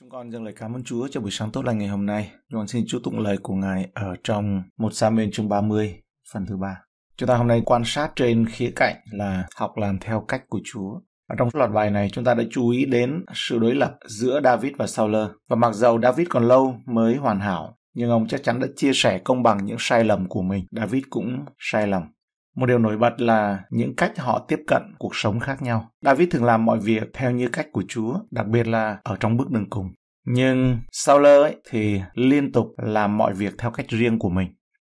Chúng con dâng lời cảm ơn Chúa cho buổi sáng tốt lành ngày hôm nay. Chúng con xin Chúa tụng lời của Ngài ở trong một Samuel chương 30, phần thứ ba. Chúng ta hôm nay quan sát trên khía cạnh là học làm theo cách của Chúa. Ở trong loạt bài này chúng ta đã chú ý đến sự đối lập giữa David và Saul. Và mặc dầu David còn lâu mới hoàn hảo, nhưng ông chắc chắn đã chia sẻ công bằng những sai lầm của mình. David cũng sai lầm một điều nổi bật là những cách họ tiếp cận cuộc sống khác nhau david thường làm mọi việc theo như cách của chúa đặc biệt là ở trong bước đường cùng nhưng Saul ấy thì liên tục làm mọi việc theo cách riêng của mình.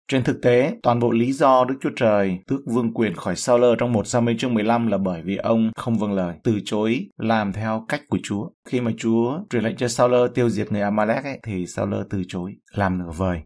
Trên thực tế, toàn bộ lý do Đức Chúa Trời tước vương quyền khỏi Saul trong một Samuel mê chương 15 là bởi vì ông không vâng lời, từ chối làm theo cách của Chúa. Khi mà Chúa truyền lệnh cho Saul tiêu diệt người Amalek ấy, thì Saul từ chối, làm nửa vời.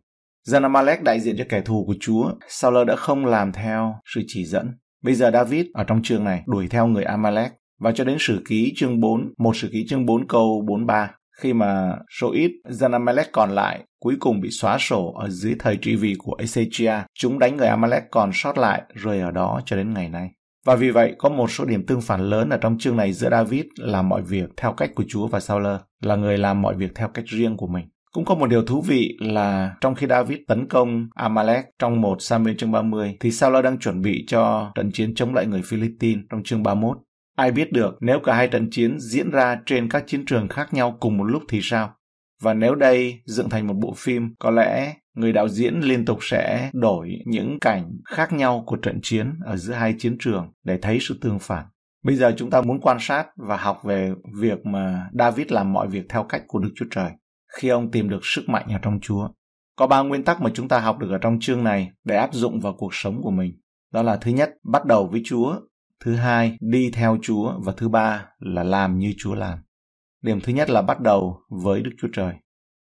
Amalek đại diện cho kẻ thù của Chúa, Saul đã không làm theo sự chỉ dẫn. Bây giờ David ở trong chương này đuổi theo người Amalek và cho đến sử ký chương 4, một sử ký chương 4 câu 43 khi mà số ít Amalek còn lại cuối cùng bị xóa sổ ở dưới thời trị vì của Ezechia, chúng đánh người Amalek còn sót lại rồi ở đó cho đến ngày nay. Và vì vậy, có một số điểm tương phản lớn ở trong chương này giữa David làm mọi việc theo cách của Chúa và Saul là người làm mọi việc theo cách riêng của mình. Cũng có một điều thú vị là trong khi David tấn công Amalek trong một Samuel chương 30 thì Saul đang chuẩn bị cho trận chiến chống lại người Philippines trong chương 31. Ai biết được nếu cả hai trận chiến diễn ra trên các chiến trường khác nhau cùng một lúc thì sao? Và nếu đây dựng thành một bộ phim, có lẽ người đạo diễn liên tục sẽ đổi những cảnh khác nhau của trận chiến ở giữa hai chiến trường để thấy sự tương phản. Bây giờ chúng ta muốn quan sát và học về việc mà David làm mọi việc theo cách của Đức Chúa Trời khi ông tìm được sức mạnh ở trong Chúa. Có ba nguyên tắc mà chúng ta học được ở trong chương này để áp dụng vào cuộc sống của mình. Đó là thứ nhất, bắt đầu với Chúa, thứ hai, đi theo Chúa và thứ ba là làm như Chúa làm. Điểm thứ nhất là bắt đầu với Đức Chúa Trời.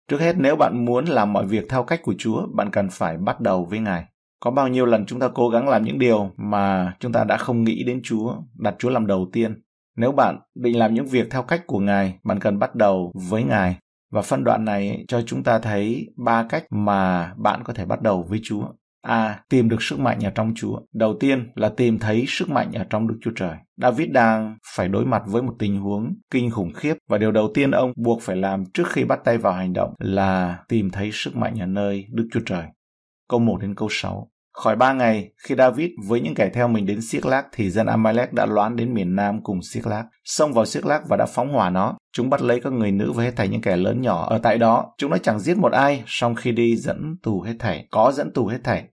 Trước hết nếu bạn muốn làm mọi việc theo cách của Chúa, bạn cần phải bắt đầu với Ngài. Có bao nhiêu lần chúng ta cố gắng làm những điều mà chúng ta đã không nghĩ đến Chúa, đặt Chúa làm đầu tiên. Nếu bạn định làm những việc theo cách của Ngài, bạn cần bắt đầu với Ngài và phân đoạn này cho chúng ta thấy ba cách mà bạn có thể bắt đầu với Chúa. A. Tìm được sức mạnh ở trong Chúa. Đầu tiên là tìm thấy sức mạnh ở trong Đức Chúa Trời. David đang phải đối mặt với một tình huống kinh khủng khiếp và điều đầu tiên ông buộc phải làm trước khi bắt tay vào hành động là tìm thấy sức mạnh ở nơi Đức Chúa Trời. Câu 1 đến câu 6. Khỏi ba ngày, khi David với những kẻ theo mình đến Siết Lác thì dân Amalek đã loán đến miền Nam cùng Siết Lác, xông vào Siết Lác và đã phóng hỏa nó. Chúng bắt lấy các người nữ và hết thảy những kẻ lớn nhỏ ở tại đó. Chúng đã chẳng giết một ai, song khi đi dẫn tù hết thảy, có dẫn tù hết thảy.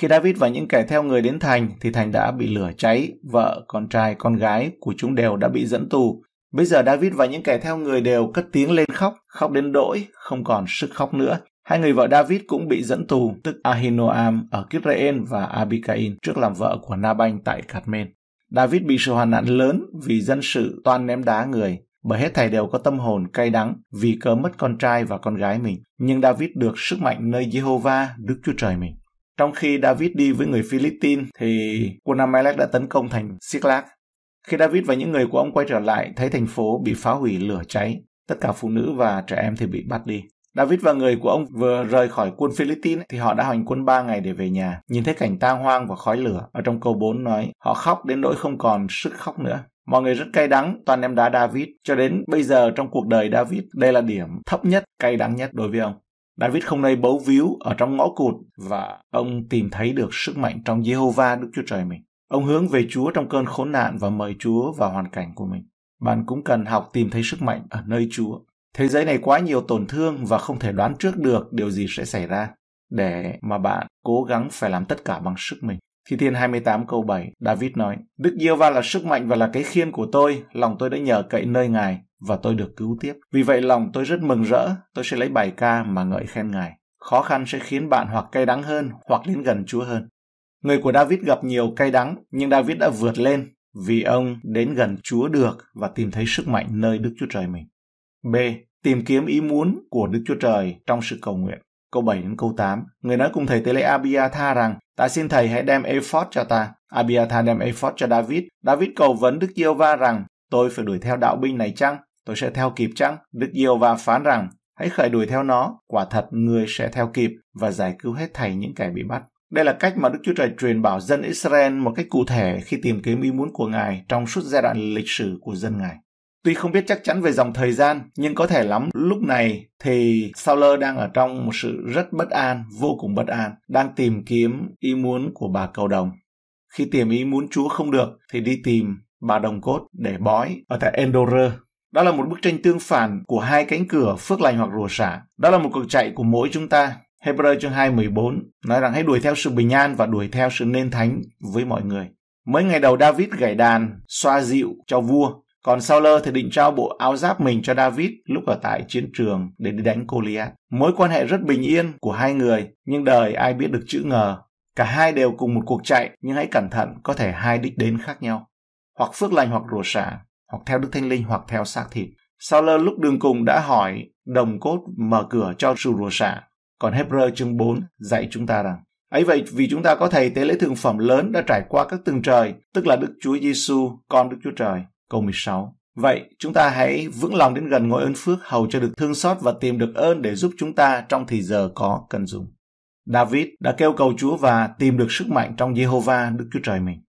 Khi David và những kẻ theo người đến thành thì thành đã bị lửa cháy, vợ, con trai, con gái của chúng đều đã bị dẫn tù. Bây giờ David và những kẻ theo người đều cất tiếng lên khóc, khóc đến đỗi, không còn sức khóc nữa. Hai người vợ David cũng bị dẫn tù, tức Ahinoam ở Israel và Abikain trước làm vợ của Nabanh tại Carmen. David bị sự hoàn nạn lớn vì dân sự toan ném đá người, bởi hết thầy đều có tâm hồn cay đắng vì cớ mất con trai và con gái mình. Nhưng David được sức mạnh nơi Jehovah, Đức Chúa Trời mình. Trong khi David đi với người Philippines thì quân Amalek đã tấn công thành Siklag. Khi David và những người của ông quay trở lại, thấy thành phố bị phá hủy lửa cháy, tất cả phụ nữ và trẻ em thì bị bắt đi. David và người của ông vừa rời khỏi quân Philippines thì họ đã hành quân 3 ngày để về nhà. Nhìn thấy cảnh tang hoang và khói lửa, ở trong câu 4 nói, họ khóc đến nỗi không còn sức khóc nữa. Mọi người rất cay đắng, toàn em đá David. Cho đến bây giờ trong cuộc đời David, đây là điểm thấp nhất, cay đắng nhất đối với ông. David không nơi bấu víu ở trong ngõ cụt và ông tìm thấy được sức mạnh trong Jehovah Đức Chúa Trời mình. Ông hướng về Chúa trong cơn khốn nạn và mời Chúa vào hoàn cảnh của mình. Bạn cũng cần học tìm thấy sức mạnh ở nơi Chúa, Thế giới này quá nhiều tổn thương và không thể đoán trước được điều gì sẽ xảy ra để mà bạn cố gắng phải làm tất cả bằng sức mình. Thi Thiên 28 câu 7, David nói, Đức Yêu Va là sức mạnh và là cái khiên của tôi, lòng tôi đã nhờ cậy nơi Ngài và tôi được cứu tiếp. Vì vậy lòng tôi rất mừng rỡ, tôi sẽ lấy bài ca mà ngợi khen Ngài. Khó khăn sẽ khiến bạn hoặc cay đắng hơn, hoặc đến gần Chúa hơn. Người của David gặp nhiều cay đắng, nhưng David đã vượt lên vì ông đến gần Chúa được và tìm thấy sức mạnh nơi Đức Chúa Trời mình. B. Tìm kiếm ý muốn của Đức Chúa Trời trong sự cầu nguyện. Câu 7 đến câu 8, người nói cùng thầy tế lễ Abiatha rằng, ta xin thầy hãy đem ephod cho ta. Abiatha đem ephod cho David. David cầu vấn Đức Diêu Va rằng, tôi phải đuổi theo đạo binh này chăng? Tôi sẽ theo kịp chăng? Đức Diêu Va phán rằng, hãy khởi đuổi theo nó, quả thật người sẽ theo kịp và giải cứu hết thầy những kẻ bị bắt. Đây là cách mà Đức Chúa Trời truyền bảo dân Israel một cách cụ thể khi tìm kiếm ý muốn của Ngài trong suốt giai đoạn lịch sử của dân Ngài. Tuy không biết chắc chắn về dòng thời gian, nhưng có thể lắm lúc này thì Sauler đang ở trong một sự rất bất an, vô cùng bất an, đang tìm kiếm ý muốn của bà cầu đồng. Khi tìm ý muốn Chúa không được thì đi tìm bà đồng cốt để bói ở tại Endorer. Đó là một bức tranh tương phản của hai cánh cửa phước lành hoặc rùa xả. Đó là một cuộc chạy của mỗi chúng ta. Hebrew chương 2 14 nói rằng hãy đuổi theo sự bình an và đuổi theo sự nên thánh với mọi người. Mấy ngày đầu David gảy đàn, xoa dịu cho vua còn Sauler thì định trao bộ áo giáp mình cho David lúc ở tại chiến trường để đi đánh Goliath. Mối quan hệ rất bình yên của hai người, nhưng đời ai biết được chữ ngờ. Cả hai đều cùng một cuộc chạy, nhưng hãy cẩn thận, có thể hai đích đến khác nhau. Hoặc phước lành hoặc rủa xả, hoặc theo Đức Thánh Linh hoặc theo xác thịt. Sauler lúc đường cùng đã hỏi đồng cốt mở cửa cho sự rủa xả. Còn Hebrew chương 4 dạy chúng ta rằng Ấy vậy vì chúng ta có thầy tế lễ thượng phẩm lớn đã trải qua các tầng trời, tức là Đức Chúa Giêsu, con Đức Chúa Trời. Câu 16 Vậy, chúng ta hãy vững lòng đến gần ngôi ơn phước hầu cho được thương xót và tìm được ơn để giúp chúng ta trong thì giờ có cần dùng. David đã kêu cầu Chúa và tìm được sức mạnh trong Jehovah Đức Chúa Trời mình.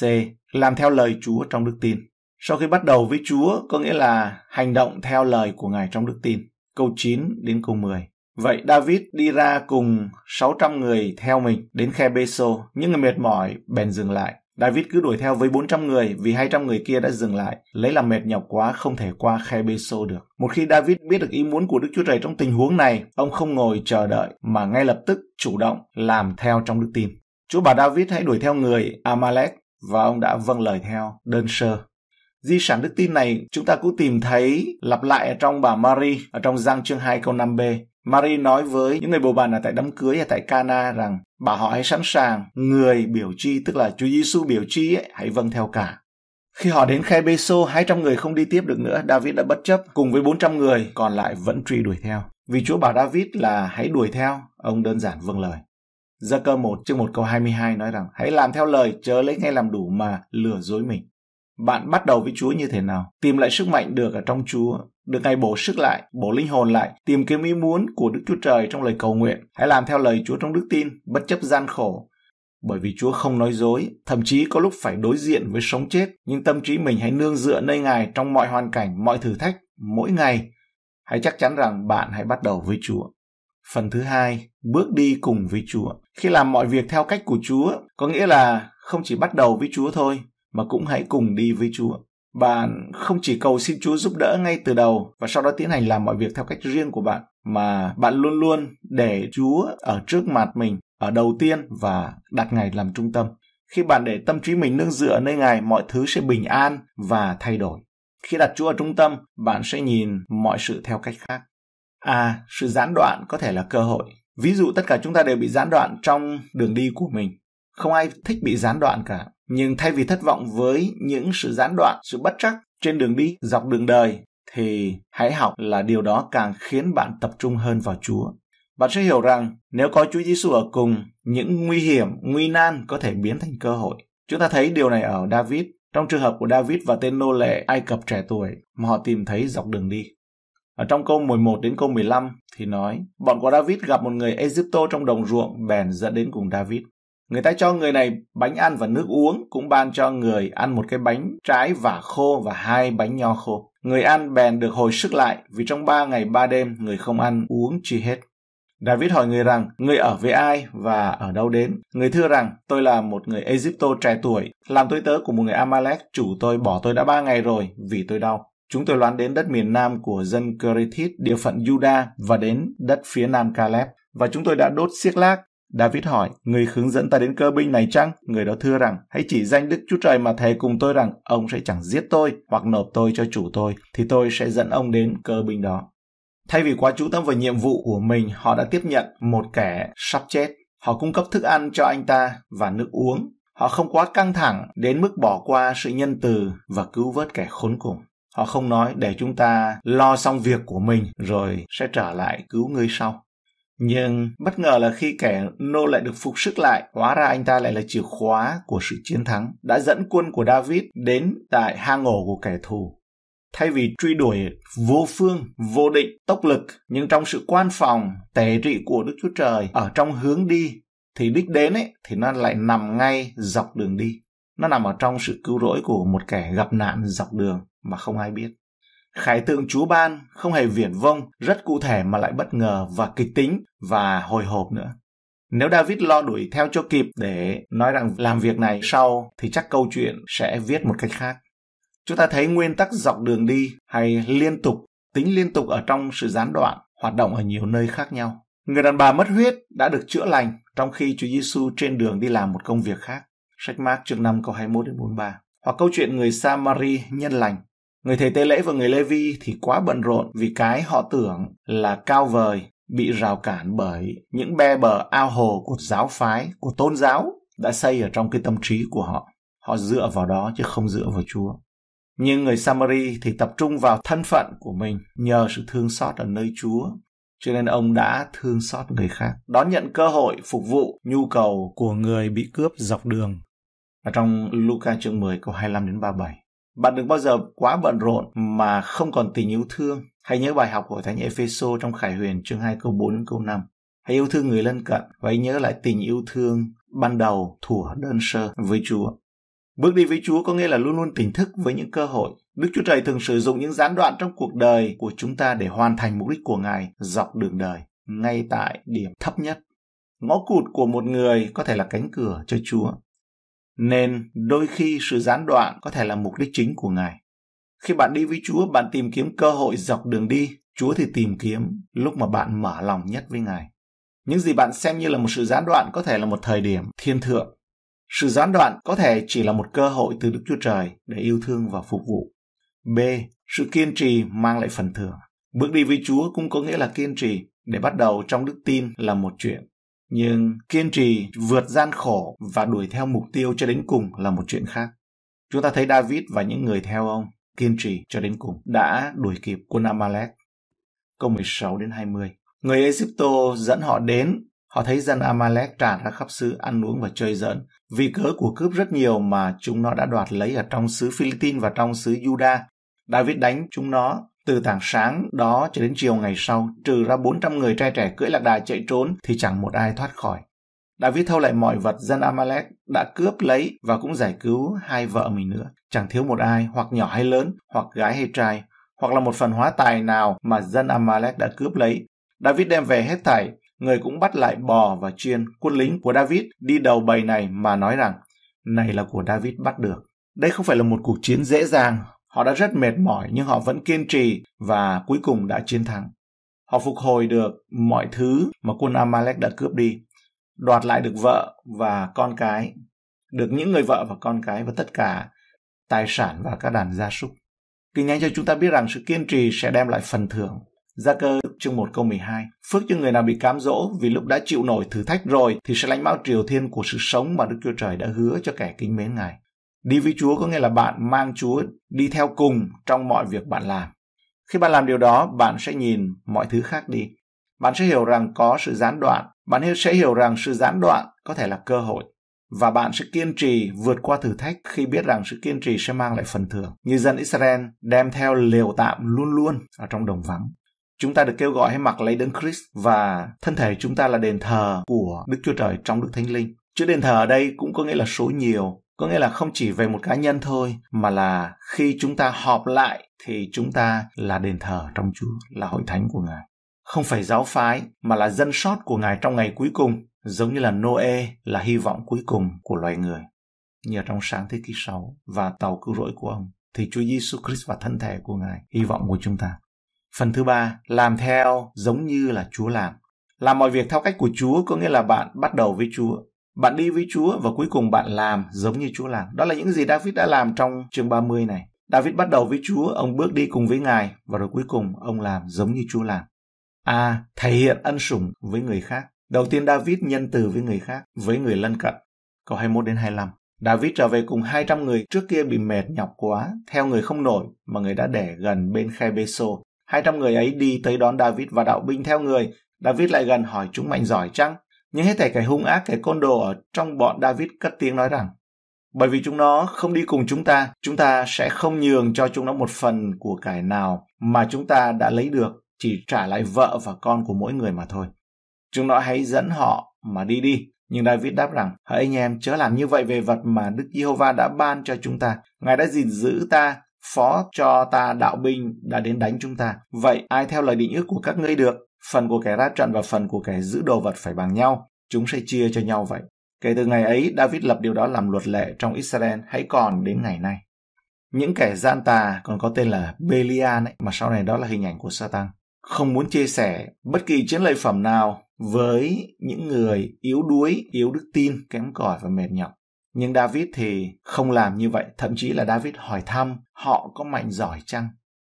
C. Làm theo lời Chúa trong đức tin. Sau khi bắt đầu với Chúa có nghĩa là hành động theo lời của Ngài trong đức tin. Câu 9 đến câu 10. Vậy David đi ra cùng 600 người theo mình đến khe Beso, những người mệt mỏi bèn dừng lại. David cứ đuổi theo với 400 người vì 200 người kia đã dừng lại, lấy làm mệt nhọc quá không thể qua khe bê xô được. Một khi David biết được ý muốn của Đức Chúa Trời trong tình huống này, ông không ngồi chờ đợi mà ngay lập tức chủ động làm theo trong đức tin. Chúa bảo David hãy đuổi theo người Amalek và ông đã vâng lời theo đơn sơ. Di sản đức tin này chúng ta cũng tìm thấy lặp lại ở trong bà Mary ở trong Giăng chương 2 câu 5b. Mary nói với những người bầu bạn ở tại đám cưới ở tại Cana rằng Bảo họ hãy sẵn sàng người biểu chi tức là Chúa Giêsu biểu chi ấy, hãy vâng theo cả. Khi họ đến khe Beso, 200 người không đi tiếp được nữa, David đã bất chấp cùng với 400 người còn lại vẫn truy đuổi theo. Vì Chúa bảo David là hãy đuổi theo, ông đơn giản vâng lời. Gia cơ 1 chương 1 câu 22 nói rằng hãy làm theo lời chớ lấy ngay làm đủ mà lừa dối mình. Bạn bắt đầu với Chúa như thế nào? Tìm lại sức mạnh được ở trong Chúa được ngày bổ sức lại, bổ linh hồn lại, tìm kiếm ý muốn của Đức Chúa Trời trong lời cầu nguyện. Hãy làm theo lời Chúa trong đức tin, bất chấp gian khổ, bởi vì Chúa không nói dối, thậm chí có lúc phải đối diện với sống chết, nhưng tâm trí mình hãy nương dựa nơi Ngài trong mọi hoàn cảnh, mọi thử thách, mỗi ngày. Hãy chắc chắn rằng bạn hãy bắt đầu với Chúa. Phần thứ hai, bước đi cùng với Chúa. Khi làm mọi việc theo cách của Chúa, có nghĩa là không chỉ bắt đầu với Chúa thôi, mà cũng hãy cùng đi với Chúa bạn không chỉ cầu xin Chúa giúp đỡ ngay từ đầu và sau đó tiến hành làm mọi việc theo cách riêng của bạn mà bạn luôn luôn để Chúa ở trước mặt mình ở đầu tiên và đặt Ngài làm trung tâm. Khi bạn để tâm trí mình nương dựa nơi Ngài, mọi thứ sẽ bình an và thay đổi. Khi đặt Chúa ở trung tâm, bạn sẽ nhìn mọi sự theo cách khác. À, sự gián đoạn có thể là cơ hội. Ví dụ tất cả chúng ta đều bị gián đoạn trong đường đi của mình. Không ai thích bị gián đoạn cả nhưng thay vì thất vọng với những sự gián đoạn sự bất trắc trên đường đi dọc đường đời thì hãy học là điều đó càng khiến bạn tập trung hơn vào chúa bạn sẽ hiểu rằng nếu có Chúa Giêsu ở cùng, những nguy hiểm, nguy nan có thể biến thành cơ hội. Chúng ta thấy điều này ở David, trong trường hợp của David và tên nô lệ Ai Cập trẻ tuổi mà họ tìm thấy dọc đường đi. Ở trong câu 11 đến câu 15 thì nói, bọn của David gặp một người Egypto trong đồng ruộng bèn dẫn đến cùng David. Người ta cho người này bánh ăn và nước uống, cũng ban cho người ăn một cái bánh trái vả khô và hai bánh nho khô. Người ăn bèn được hồi sức lại, vì trong ba ngày ba đêm người không ăn uống chi hết. David hỏi người rằng, người ở với ai và ở đâu đến? Người thưa rằng, tôi là một người Egypto trẻ tuổi, làm tôi tớ của một người Amalek, chủ tôi bỏ tôi đã ba ngày rồi vì tôi đau. Chúng tôi loán đến đất miền nam của dân Kerithit, địa phận Juda và đến đất phía nam Caleb. Và chúng tôi đã đốt siếc lác David hỏi, người hướng dẫn ta đến cơ binh này chăng? Người đó thưa rằng, hãy chỉ danh Đức Chúa Trời mà thề cùng tôi rằng, ông sẽ chẳng giết tôi hoặc nộp tôi cho chủ tôi, thì tôi sẽ dẫn ông đến cơ binh đó. Thay vì quá chú tâm vào nhiệm vụ của mình, họ đã tiếp nhận một kẻ sắp chết. Họ cung cấp thức ăn cho anh ta và nước uống. Họ không quá căng thẳng đến mức bỏ qua sự nhân từ và cứu vớt kẻ khốn cùng. Họ không nói để chúng ta lo xong việc của mình rồi sẽ trở lại cứu người sau nhưng bất ngờ là khi kẻ nô lại được phục sức lại, hóa ra anh ta lại là chìa khóa của sự chiến thắng, đã dẫn quân của David đến tại hang ổ của kẻ thù. Thay vì truy đuổi vô phương, vô định, tốc lực, nhưng trong sự quan phòng, tề trị của Đức Chúa Trời ở trong hướng đi, thì đích đến ấy, thì nó lại nằm ngay dọc đường đi. Nó nằm ở trong sự cứu rỗi của một kẻ gặp nạn dọc đường mà không ai biết. Khải tượng Chúa ban không hề viển vông, rất cụ thể mà lại bất ngờ và kịch tính và hồi hộp nữa. Nếu David lo đuổi theo cho kịp để nói rằng làm việc này sau thì chắc câu chuyện sẽ viết một cách khác. Chúng ta thấy nguyên tắc dọc đường đi hay liên tục, tính liên tục ở trong sự gián đoạn, hoạt động ở nhiều nơi khác nhau. Người đàn bà mất huyết đã được chữa lành trong khi Chúa Giêsu trên đường đi làm một công việc khác. Sách Mark chương 5 câu 21 đến 43. Hoặc câu chuyện người Samari nhân lành Người thầy tế lễ và người Lê Vi thì quá bận rộn vì cái họ tưởng là cao vời, bị rào cản bởi những be bờ ao hồ của giáo phái, của tôn giáo đã xây ở trong cái tâm trí của họ. Họ dựa vào đó chứ không dựa vào Chúa. Nhưng người Samari thì tập trung vào thân phận của mình nhờ sự thương xót ở nơi Chúa. Cho nên ông đã thương xót người khác, đón nhận cơ hội phục vụ nhu cầu của người bị cướp dọc đường. Ở trong Luca chương 10 câu 25 đến 37. Bạn đừng bao giờ quá bận rộn mà không còn tình yêu thương. Hãy nhớ bài học của Thánh Epheso trong Khải Huyền chương 2 câu 4 đến câu 5. Hãy yêu thương người lân cận và hãy nhớ lại tình yêu thương ban đầu thủa đơn sơ với Chúa. Bước đi với Chúa có nghĩa là luôn luôn tỉnh thức với những cơ hội. Đức Chúa Trời thường sử dụng những gián đoạn trong cuộc đời của chúng ta để hoàn thành mục đích của Ngài dọc đường đời, ngay tại điểm thấp nhất. Ngõ cụt của một người có thể là cánh cửa cho Chúa. Nên đôi khi sự gián đoạn có thể là mục đích chính của Ngài. Khi bạn đi với Chúa, bạn tìm kiếm cơ hội dọc đường đi. Chúa thì tìm kiếm lúc mà bạn mở lòng nhất với Ngài. Những gì bạn xem như là một sự gián đoạn có thể là một thời điểm thiên thượng. Sự gián đoạn có thể chỉ là một cơ hội từ Đức Chúa Trời để yêu thương và phục vụ. B. Sự kiên trì mang lại phần thưởng. Bước đi với Chúa cũng có nghĩa là kiên trì để bắt đầu trong đức tin là một chuyện nhưng kiên trì vượt gian khổ và đuổi theo mục tiêu cho đến cùng là một chuyện khác chúng ta thấy david và những người theo ông kiên trì cho đến cùng đã đuổi kịp quân amalek câu 16 đến 20 người Ai Egypto dẫn họ đến họ thấy dân amalek tràn ra khắp xứ ăn uống và chơi giỡn vì cớ của cướp rất nhiều mà chúng nó đã đoạt lấy ở trong xứ Philippines và trong xứ Juda David đánh chúng nó từ tảng sáng đó cho đến chiều ngày sau, trừ ra 400 người trai trẻ cưỡi lạc đà chạy trốn thì chẳng một ai thoát khỏi. David thâu lại mọi vật dân Amalek đã cướp lấy và cũng giải cứu hai vợ mình nữa. Chẳng thiếu một ai, hoặc nhỏ hay lớn, hoặc gái hay trai, hoặc là một phần hóa tài nào mà dân Amalek đã cướp lấy. David đem về hết thảy, người cũng bắt lại bò và chiên. Quân lính của David đi đầu bầy này mà nói rằng, này là của David bắt được. Đây không phải là một cuộc chiến dễ dàng Họ đã rất mệt mỏi nhưng họ vẫn kiên trì và cuối cùng đã chiến thắng. Họ phục hồi được mọi thứ mà quân Amalek đã cướp đi, đoạt lại được vợ và con cái, được những người vợ và con cái và tất cả tài sản và các đàn gia súc. Kinh Thánh cho chúng ta biết rằng sự kiên trì sẽ đem lại phần thưởng. Gia cơ chương 1 câu 12 Phước cho người nào bị cám dỗ vì lúc đã chịu nổi thử thách rồi thì sẽ lãnh bao triều thiên của sự sống mà Đức Chúa Trời đã hứa cho kẻ kính mến Ngài. Đi với Chúa có nghĩa là bạn mang Chúa đi theo cùng trong mọi việc bạn làm. Khi bạn làm điều đó, bạn sẽ nhìn mọi thứ khác đi. Bạn sẽ hiểu rằng có sự gián đoạn, bạn sẽ hiểu rằng sự gián đoạn có thể là cơ hội và bạn sẽ kiên trì vượt qua thử thách khi biết rằng sự kiên trì sẽ mang lại phần thưởng. Như dân Israel đem theo lều tạm luôn luôn ở trong đồng vắng. Chúng ta được kêu gọi hãy mặc lấy đấng Christ và thân thể chúng ta là đền thờ của Đức Chúa Trời trong Đức Thánh Linh. Chữ đền thờ ở đây cũng có nghĩa là số nhiều có nghĩa là không chỉ về một cá nhân thôi mà là khi chúng ta họp lại thì chúng ta là đền thờ trong Chúa là hội thánh của Ngài không phải giáo phái mà là dân sót của Ngài trong ngày cuối cùng giống như là Noe là hy vọng cuối cùng của loài người nhờ trong sáng thế kỷ 6 và tàu cứu rỗi của ông thì Chúa Giêsu Christ và thân thể của Ngài hy vọng của chúng ta phần thứ ba làm theo giống như là Chúa làm làm mọi việc theo cách của Chúa có nghĩa là bạn bắt đầu với Chúa bạn đi với Chúa và cuối cùng bạn làm giống như Chúa làm. Đó là những gì David đã làm trong chương 30 này. David bắt đầu với Chúa, ông bước đi cùng với Ngài và rồi cuối cùng ông làm giống như Chúa làm. A. À, thể hiện ân sủng với người khác. Đầu tiên David nhân từ với người khác, với người lân cận. Câu 21 đến 25. David trở về cùng 200 người trước kia bị mệt nhọc quá, theo người không nổi mà người đã để gần bên khe Beso. 200 người ấy đi tới đón David và đạo binh theo người. David lại gần hỏi chúng mạnh giỏi chăng? Nhưng hết thảy kẻ hung ác, kẻ côn đồ ở trong bọn David cất tiếng nói rằng, bởi vì chúng nó không đi cùng chúng ta, chúng ta sẽ không nhường cho chúng nó một phần của cải nào mà chúng ta đã lấy được, chỉ trả lại vợ và con của mỗi người mà thôi. Chúng nó hãy dẫn họ mà đi đi. Nhưng David đáp rằng, hỡi anh em, chớ làm như vậy về vật mà Đức Giê-hô-va đã ban cho chúng ta. Ngài đã gìn giữ ta, phó cho ta đạo binh đã đến đánh chúng ta. Vậy ai theo lời định ước của các ngươi được? phần của kẻ ra trận và phần của kẻ giữ đồ vật phải bằng nhau, chúng sẽ chia cho nhau vậy. Kể từ ngày ấy, David lập điều đó làm luật lệ trong Israel hãy còn đến ngày nay. Những kẻ gian tà còn có tên là Belian ấy, mà sau này đó là hình ảnh của Satan. Không muốn chia sẻ bất kỳ chiến lợi phẩm nào với những người yếu đuối, yếu đức tin, kém cỏi và mệt nhọc. Nhưng David thì không làm như vậy, thậm chí là David hỏi thăm họ có mạnh giỏi chăng?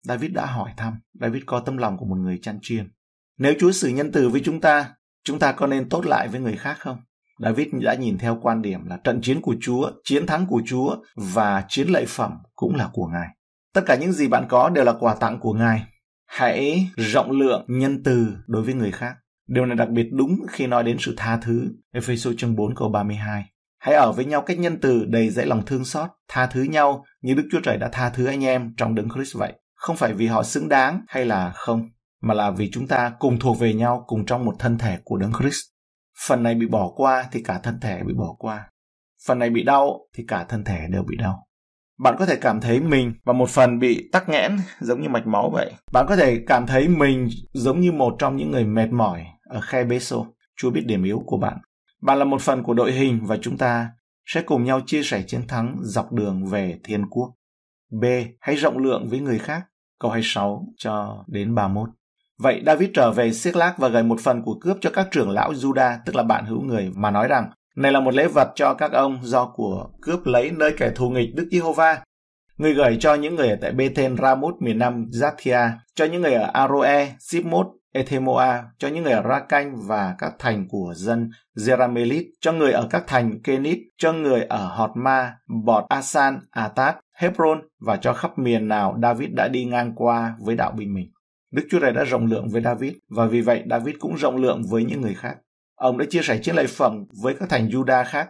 David đã hỏi thăm, David có tâm lòng của một người chăn chiên. Nếu Chúa xử nhân từ với chúng ta, chúng ta có nên tốt lại với người khác không? David đã nhìn theo quan điểm là trận chiến của Chúa, chiến thắng của Chúa và chiến lợi phẩm cũng là của Ngài. Tất cả những gì bạn có đều là quà tặng của Ngài. Hãy rộng lượng nhân từ đối với người khác. Điều này đặc biệt đúng khi nói đến sự tha thứ, Ephesos chương 4 câu 32. Hãy ở với nhau cách nhân từ đầy dễ lòng thương xót, tha thứ nhau như Đức Chúa Trời đã tha thứ anh em trong đấng Christ vậy. Không phải vì họ xứng đáng hay là không, mà là vì chúng ta cùng thuộc về nhau cùng trong một thân thể của Đấng Christ. Phần này bị bỏ qua thì cả thân thể bị bỏ qua. Phần này bị đau thì cả thân thể đều bị đau. Bạn có thể cảm thấy mình và một phần bị tắc nghẽn giống như mạch máu vậy. Bạn có thể cảm thấy mình giống như một trong những người mệt mỏi ở khe bế xô. Chúa biết điểm yếu của bạn. Bạn là một phần của đội hình và chúng ta sẽ cùng nhau chia sẻ chiến thắng dọc đường về thiên quốc. B. Hãy rộng lượng với người khác. Câu 26 cho đến 31. Vậy David trở về Siết-lác và gửi một phần của cướp cho các trưởng lão Juda, tức là bạn hữu người, mà nói rằng này là một lễ vật cho các ông do của cướp lấy nơi kẻ thù nghịch Đức Giê-hô-va. Người gửi cho những người ở tại Bethen Ramut miền nam Zathia cho những người ở Aroe, Sipmoth Ethemoa, cho những người ở Rakanh và các thành của dân Jeramelit, cho người ở các thành Kenit, cho người ở Hột Ma, Bọt Asan, Atat, Hebron và cho khắp miền nào David đã đi ngang qua với đạo binh mình. Đức Chúa Trời đã rộng lượng với David và vì vậy David cũng rộng lượng với những người khác. Ông đã chia sẻ chiến lợi phẩm với các thành Juda khác.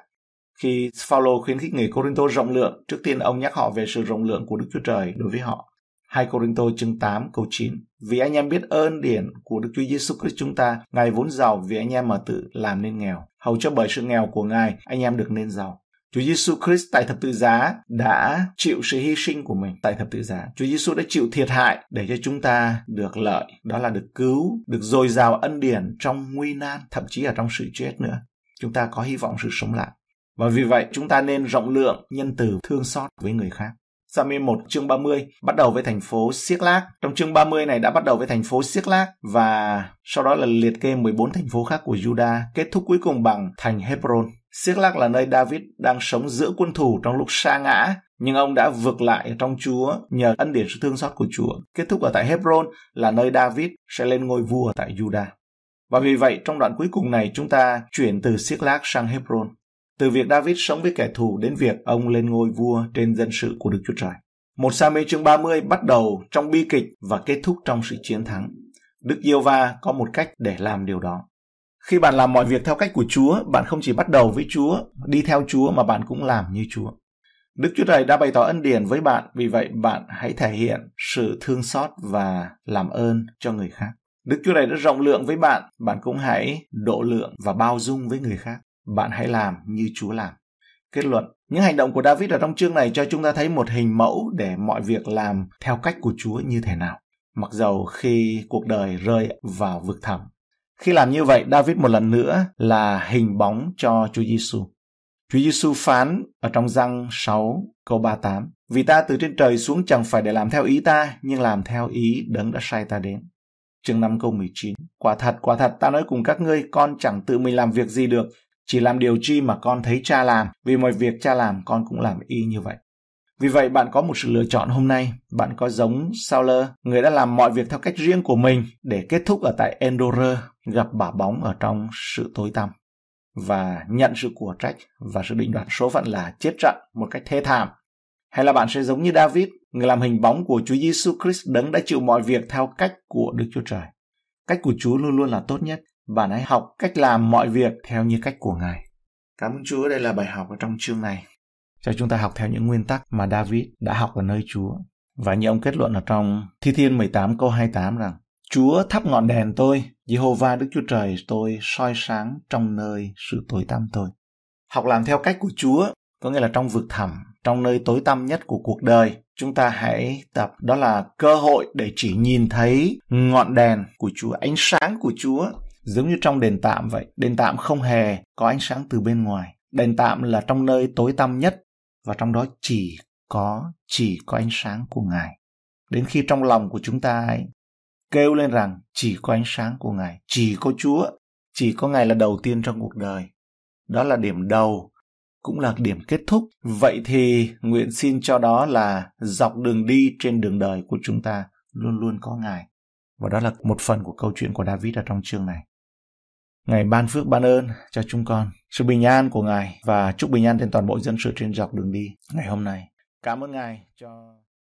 Khi Phaolô khuyến khích người Corinto rộng lượng, trước tiên ông nhắc họ về sự rộng lượng của Đức Chúa Trời đối với họ. 2 Corinto chương 8 câu 9 Vì anh em biết ơn điển của Đức Chúa Giêsu Christ chúng ta, Ngài vốn giàu vì anh em mà tự làm nên nghèo. Hầu cho bởi sự nghèo của Ngài, anh em được nên giàu. Chúa Giêsu Christ tại thập tự giá đã chịu sự hy sinh của mình tại thập tự giá. Chúa Giêsu đã chịu thiệt hại để cho chúng ta được lợi, đó là được cứu, được dồi dào ân điển trong nguy nan, thậm chí ở trong sự chết nữa. Chúng ta có hy vọng sự sống lại. Và vì vậy chúng ta nên rộng lượng, nhân từ, thương xót với người khác. Samuel 1 chương 30 bắt đầu với thành phố Siết Lác. Trong chương 30 này đã bắt đầu với thành phố Siết Lác và sau đó là liệt kê 14 thành phố khác của Juda, kết thúc cuối cùng bằng thành Hebron. Siếc Lắc là nơi David đang sống giữa quân thù trong lúc sa ngã, nhưng ông đã vượt lại trong Chúa nhờ ân điển sự thương xót của Chúa. Kết thúc ở tại Hebron là nơi David sẽ lên ngôi vua tại Judah. Và vì vậy, trong đoạn cuối cùng này chúng ta chuyển từ Siếc Lác sang Hebron. Từ việc David sống với kẻ thù đến việc ông lên ngôi vua trên dân sự của Đức Chúa Trời. Một sa mê chương 30 bắt đầu trong bi kịch và kết thúc trong sự chiến thắng. Đức Diêu Va có một cách để làm điều đó. Khi bạn làm mọi việc theo cách của Chúa, bạn không chỉ bắt đầu với Chúa, đi theo Chúa mà bạn cũng làm như Chúa. Đức Chúa Trời đã bày tỏ ân điển với bạn, vì vậy bạn hãy thể hiện sự thương xót và làm ơn cho người khác. Đức Chúa Trời đã rộng lượng với bạn, bạn cũng hãy độ lượng và bao dung với người khác. Bạn hãy làm như Chúa làm. Kết luận, những hành động của David ở trong chương này cho chúng ta thấy một hình mẫu để mọi việc làm theo cách của Chúa như thế nào. Mặc dầu khi cuộc đời rơi vào vực thẳm, khi làm như vậy, David một lần nữa là hình bóng cho Chúa Giêsu. Chúa Giêsu phán ở trong răng 6 câu 38. Vì ta từ trên trời xuống chẳng phải để làm theo ý ta, nhưng làm theo ý đấng đã sai ta đến. Chương 5 câu 19. Quả thật, quả thật, ta nói cùng các ngươi, con chẳng tự mình làm việc gì được, chỉ làm điều chi mà con thấy cha làm, vì mọi việc cha làm con cũng làm y như vậy. Vì vậy bạn có một sự lựa chọn hôm nay, bạn có giống Sauler, người đã làm mọi việc theo cách riêng của mình để kết thúc ở tại Endorer, gặp bà bóng ở trong sự tối tăm và nhận sự của trách và sự định đoạt số phận là chết trận một cách thê thảm. Hay là bạn sẽ giống như David, người làm hình bóng của Chúa Giêsu Christ đấng đã chịu mọi việc theo cách của Đức Chúa Trời. Cách của Chúa luôn luôn là tốt nhất. Bạn hãy học cách làm mọi việc theo như cách của Ngài. Cảm ơn Chúa, đây là bài học ở trong chương này cho chúng ta học theo những nguyên tắc mà David đã học ở nơi Chúa. Và như ông kết luận ở trong Thi Thiên 18 câu 28 rằng Chúa thắp ngọn đèn tôi, Jehovah Đức Chúa Trời tôi soi sáng trong nơi sự tối tăm tôi. Học làm theo cách của Chúa, có nghĩa là trong vực thẳm, trong nơi tối tăm nhất của cuộc đời, chúng ta hãy tập đó là cơ hội để chỉ nhìn thấy ngọn đèn của Chúa, ánh sáng của Chúa, giống như trong đền tạm vậy. Đền tạm không hề có ánh sáng từ bên ngoài. Đền tạm là trong nơi tối tăm nhất và trong đó chỉ có chỉ có ánh sáng của ngài đến khi trong lòng của chúng ta ấy, kêu lên rằng chỉ có ánh sáng của ngài chỉ có chúa chỉ có ngài là đầu tiên trong cuộc đời đó là điểm đầu cũng là điểm kết thúc vậy thì nguyện xin cho đó là dọc đường đi trên đường đời của chúng ta luôn luôn có ngài và đó là một phần của câu chuyện của david ở trong chương này Ngài ban phước ban ơn cho chúng con, sự bình an của Ngài và chúc bình an trên toàn bộ dân sự trên dọc đường đi ngày hôm nay. Cảm ơn Ngài cho